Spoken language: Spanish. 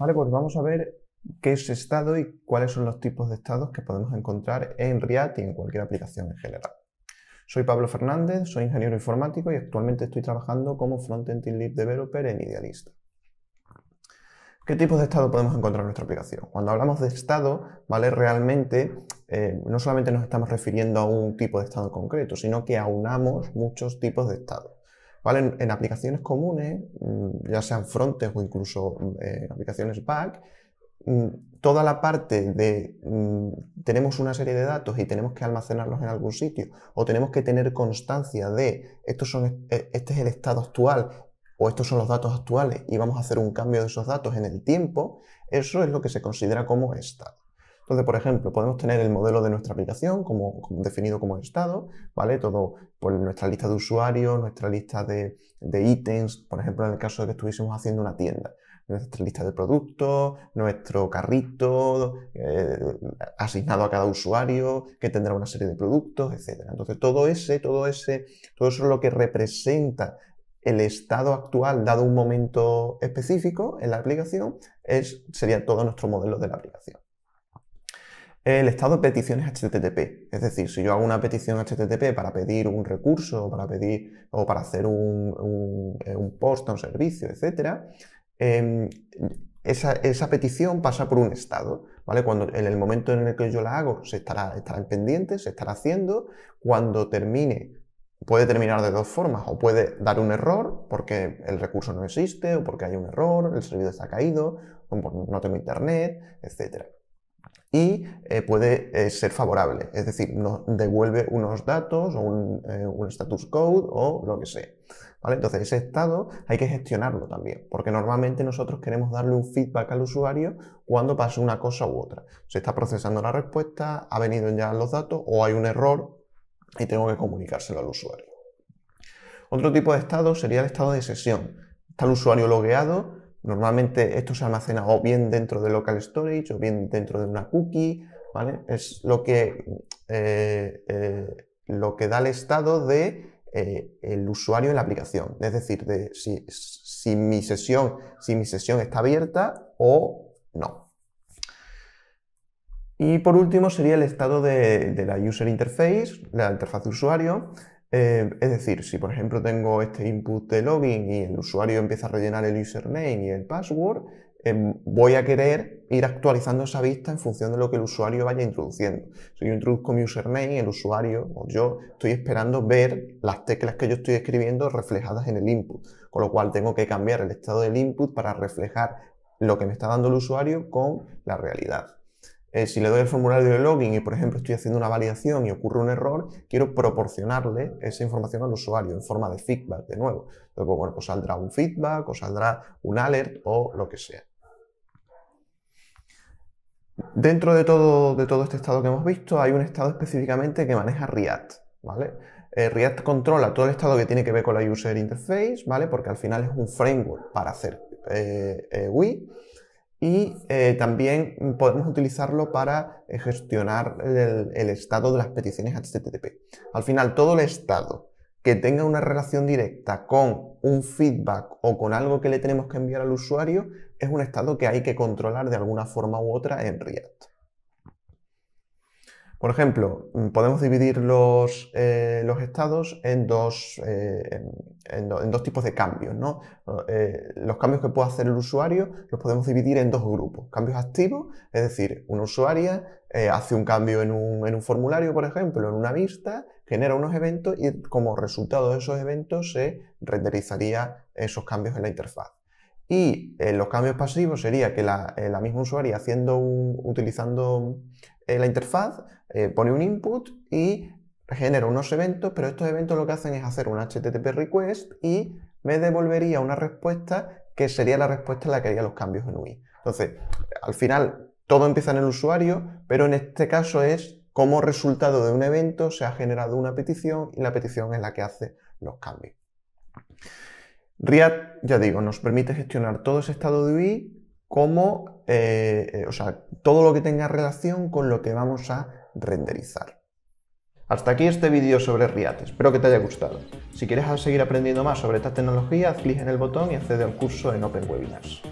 Vale, pues vamos a ver qué es estado y cuáles son los tipos de estados que podemos encontrar en React y en cualquier aplicación en general. Soy Pablo Fernández, soy ingeniero informático y actualmente estoy trabajando como Frontend Lead Developer en Idealista. ¿Qué tipos de estado podemos encontrar en nuestra aplicación? Cuando hablamos de estado, ¿vale? Realmente eh, no solamente nos estamos refiriendo a un tipo de estado concreto, sino que aunamos muchos tipos de estados. En, aplicaciones comunes, mm, ya sean frontes o incluso mm, eh, aplicaciones back, mm, toda la parte de tenemos una serie de datos y tenemos que almacenarlos en algún sitio o tenemos que tener constancia de estos son, e, este es el estado actual o estos son los datos actuales y vamos a hacer un cambio de esos datos en el tiempo, eso es lo que se considera como estado. Entonces, por ejemplo, podemos tener el modelo de nuestra aplicación como, definido como estado, ¿vale? Todo, por nuestra lista de usuarios, nuestra lista de, ítems, por ejemplo, en el caso de que estuviésemos haciendo una tienda nuestra lista de productos, nuestro carrito eh, asignado a cada usuario, que tendrá una serie de productos, etc. Entonces, todo ese, todo ese, todo eso es lo que representa el estado actual dado un momento específico en la aplicación, es, sería todo nuestro modelo de la aplicación el estado de peticiones HTTP. Es decir, si yo hago una petición HTTP para pedir un recurso, para pedir o para hacer un, un eh, post a un servicio, etc., em, esa, petición pasa por un estado. ¿vale? Cuando, en el momento en el que yo la hago, se estará, estará en pendiente, se estará haciendo. Cuando termine, puede terminar de dos formas. O puede dar un error porque el recurso no existe, o porque hay un error, el servidor está caído, no tengo internet, etcétera y eh, puede eh, ser favorable, es decir, nos devuelve unos datos o eh, un, status code o lo que sea. ¿vale? Entonces ese estado hay que gestionarlo también, porque normalmente nosotros queremos darle un feedback al usuario cuando pasa una cosa u otra. Se está procesando la respuesta, ha venido ya los datos o hay un error y tengo que comunicárselo al usuario. Otro tipo de estado sería el estado de sesión. Está el usuario logueado, Normalmente esto se almacena o bien dentro de local storage o bien dentro de una cookie, Es lo que, eh, eh, lo que da el estado de eh, el usuario en la aplicación. Es decir, de si, mi sesión, si mi sesión está abierta o no. Y por último sería el estado de la user interface, la interfaz de usuario, eh, es decir, si por ejemplo tengo este input de login y el usuario empieza a rellenar el username y el password, em, voy a querer ir actualizando esa vista en función de lo que el usuario vaya introduciendo. Si yo introduzco mi username, el usuario o yo estoy esperando ver las teclas que yo estoy escribiendo reflejadas en el input, con lo cual tengo que cambiar el estado del input para reflejar lo que me está dando el usuario con la realidad. Eh, si le doy el formulario de login y, por ejemplo, estoy haciendo una validación y ocurre un error, quiero proporcionarle esa información al usuario en forma de feedback, de nuevo. Luego, bueno, pues saldrá un feedback o saldrá un alert o lo que sea. Dentro de todo, este estado que hemos visto, hay un estado específicamente que maneja React, ¿vale? Eh, React controla todo el estado que tiene que ver con la user interface, ¿vale? Porque al final es un framework para hacer eh, Wii. UI y eh, también podemos utilizarlo para eh, gestionar el, estado de las peticiones HTTP. Al final, todo el estado que tenga una relación directa con un feedback o con algo que le tenemos que enviar al usuario es un estado que hay que controlar de alguna forma u otra en React. Por ejemplo, mm, podemos dividir los, eh, los estados en dos, eh, en, dos, tipos de cambios. Eh, los cambios que puede hacer el usuario los podemos dividir en dos grupos. Cambios activos, es decir, una usuaria hace un cambio en un, formulario, por ejemplo, en una vista, genera unos eventos y como resultado de esos eventos se renderizaría esos cambios en la interfaz. Y los cambios pasivos sería que la, misma usuaria haciendo un, utilizando eh, la interfaz, eh, pone un input y genera unos eventos, pero estos eventos lo que hacen es hacer un HTTP request y me devolvería una respuesta que sería la respuesta en la que haría los cambios en UI. Entonces, al final, todo empieza en el usuario, pero en este caso es como resultado de un evento se ha generado una petición y la petición es la que hace los cambios. React, ya digo, nos permite gestionar todo ese estado de UI como, eh, eh, o sea, todo lo que tenga relación con lo que vamos a renderizar. Hasta aquí este vídeo sobre React, espero que te haya gustado. Si quieres seguir aprendiendo más sobre esta tecnología, haz clic en el botón y accede al curso en Open Webinars.